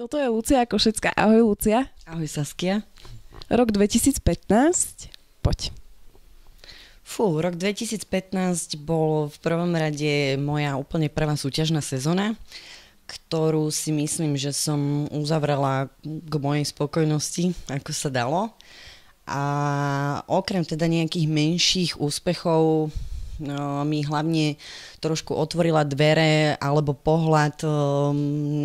Toto je Lucia Košecká. Ahoj Lucia. Ahoj Saskia. Rok 2015. Poď. Fú, rok 2015 bol v prvom rade moja úplne prvá súťažná sezóna, ktorú si myslím, že som uzavrela k mojej spokojnosti, ako sa dalo. A okrem teda nejakých menších úspechov No, mi hlavne trošku otvorila dvere alebo pohľad ehm,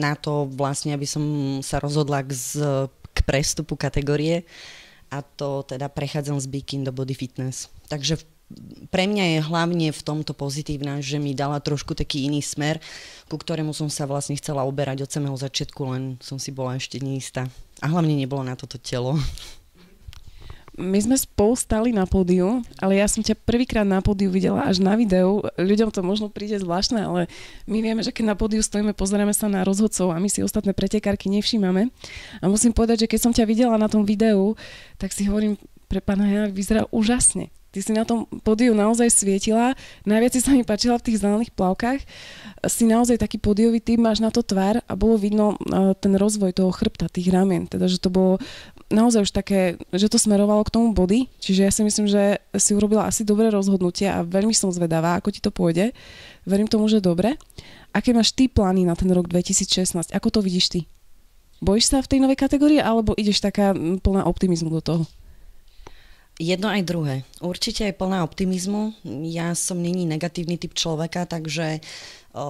na to vlastne, aby som sa rozhodla k, z, k prestupu kategórie a to teda prechádzam z bikin do body fitness. Takže pre mňa je hlavne v tomto pozitívna, že mi dala trošku taký iný smer, ku ktorému som sa vlastne chcela oberať od samého začiatku, len som si bola ešte neistá. A hlavne nebolo na toto telo. My sme spolu stali na pódiu, ale ja som ťa prvýkrát na pódiu videla až na videu. Ľuďom to možno príde zvláštne, ale my vieme, že keď na pódiu stojíme, pozeráme sa na rozhodcov a my si ostatné pretekárky nevšímame. A musím povedať, že keď som ťa videla na tom videu, tak si hovorím, pre pána Jana vyzerá úžasne. Ty si na tom podiu naozaj svietila. Najviac si sa mi páčila v tých zelených plavkách. Si naozaj taký podiový typ, máš na to tvár a bolo vidno e, ten rozvoj toho chrbta, tých ramien. Teda, že to bolo naozaj už také, že to smerovalo k tomu body. Čiže ja si myslím, že si urobila asi dobré rozhodnutie a veľmi som zvedavá, ako ti to pôjde. Verím tomu, že dobre. Aké máš ty plány na ten rok 2016? Ako to vidíš ty? Bojíš sa v tej novej kategórii alebo ideš taká plná optimizmu do toho? Jedno aj druhé. Určite je plná optimizmu. Ja som není negatívny typ človeka, takže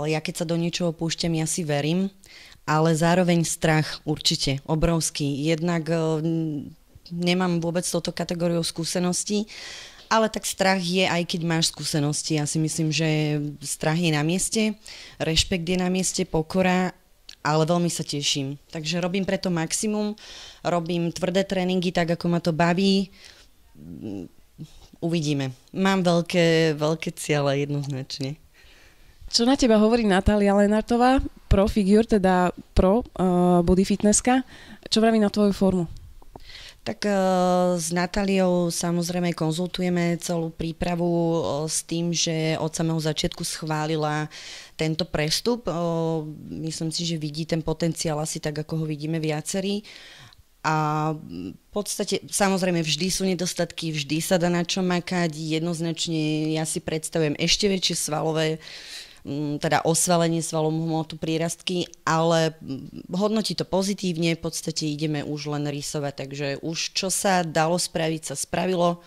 ja keď sa do niečoho púšťam, ja si verím, ale zároveň strach určite, obrovský. Jednak nemám vôbec toto kategóriou skúseností, ale tak strach je, aj keď máš skúsenosti. Ja si myslím, že strach je na mieste, rešpekt je na mieste, pokora ale veľmi sa teším. Takže robím preto maximum, robím tvrdé tréningy tak, ako ma to baví, uvidíme. Mám veľké, veľké ciele jednoznačne. Čo na teba hovorí Natália Lenartová, pro figure, teda pro uh, body fitnesska? Čo vraví na tvoju formu? Tak uh, s Natáliou samozrejme konzultujeme celú prípravu uh, s tým, že od samého začiatku schválila tento prestup. Uh, myslím si, že vidí ten potenciál asi tak, ako ho vidíme viacerí a v podstate, samozrejme, vždy sú nedostatky, vždy sa dá na čo makať. Jednoznačne ja si predstavujem ešte väčšie svalové mm, teda osvalenie svalom hmotu prírastky, ale mm, hodnotí to pozitívne, v podstate ideme už len rysovať, takže už čo sa dalo spraviť, sa spravilo,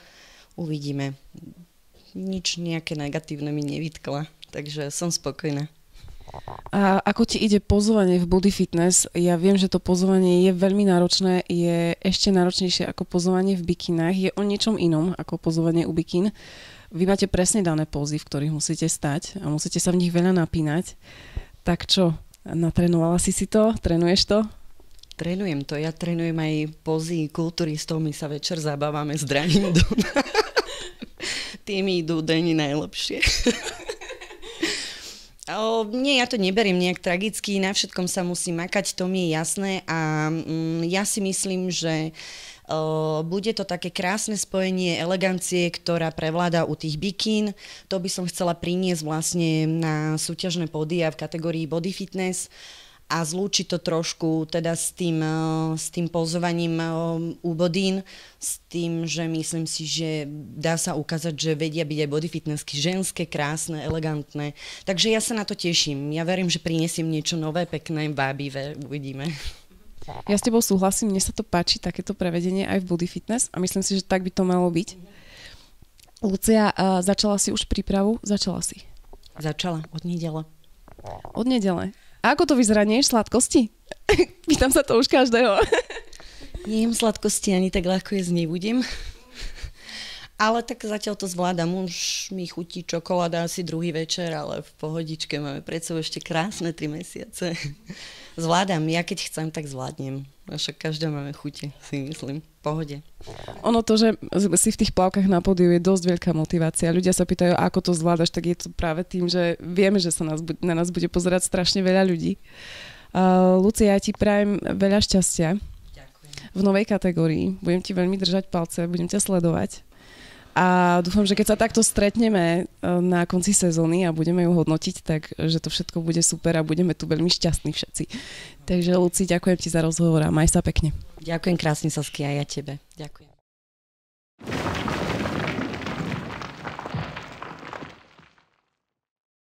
uvidíme. Nič nejaké negatívne mi nevytkla, takže som spokojná. A ako ti ide pozvanie v Body Fitness? Ja viem, že to pozvanie je veľmi náročné, je ešte náročnejšie ako pozvanie v bikinách, je o niečom inom ako pozvanie u Bikín. Vy máte presne dané pózy, v ktorých musíte stať a musíte sa v nich veľa napínať. Tak čo, natrenovala si si to? Trenuješ to? Trenujem to, ja trenujem aj pózy kulturistov, my sa večer zabávame s drahým Tými idú deni najlepšie. O, nie, ja to neberiem nejak tragicky, na všetkom sa musí makať, to mi je jasné a mm, ja si myslím, že o, bude to také krásne spojenie elegancie, ktorá prevláda u tých bikín. To by som chcela priniesť vlastne na súťažné pódia v kategórii body fitness a zlúči to trošku teda s tým, e, s tým pozvaním úbodín, e, s tým, že myslím si, že dá sa ukázať, že vedia byť aj body fitnessky ženské, krásne, elegantné. Takže ja sa na to teším. Ja verím, že prinesiem niečo nové, pekné, vábivé. Uvidíme. Ja s tebou súhlasím, mne sa to páči, takéto prevedenie aj v body fitness a myslím si, že tak by to malo byť. Lucia, e, začala si už prípravu? Začala si. Začala, od nedele. Od nedele. A ako to vyzerá, nie sladkosti? Pýtam sa to už každého. Nejem sladkosti, ani tak ľahko jesť nebudem. Ale tak zatiaľ to zvládam. Už mi chutí čokoláda asi druhý večer, ale v pohodičke máme pred sebou ešte krásne tri mesiace. Zvládam, ja keď chcem, tak zvládnem. však každá máme chute, si myslím. Pohode. Ono to, že si v tých plavkách na pódiu je dosť veľká motivácia. Ľudia sa pýtajú, ako to zvládaš, tak je to práve tým, že vieme, že sa nás, na nás bude pozerať strašne veľa ľudí. Uh, Lucia, ja ti prajem veľa šťastia Ďakujem. v novej kategórii. Budem ti veľmi držať palce, budem ťa sledovať. A dúfam, že keď sa takto stretneme eh, na konci sezóny a budeme ju hodnotiť, tak že to všetko bude super a budeme tu veľmi šťastní všetci. Takže Luci, ďakujem ti za rozhovor a maj sa pekne. Ďakujem krásne, Sasky aj ja tebe. Ďakujem.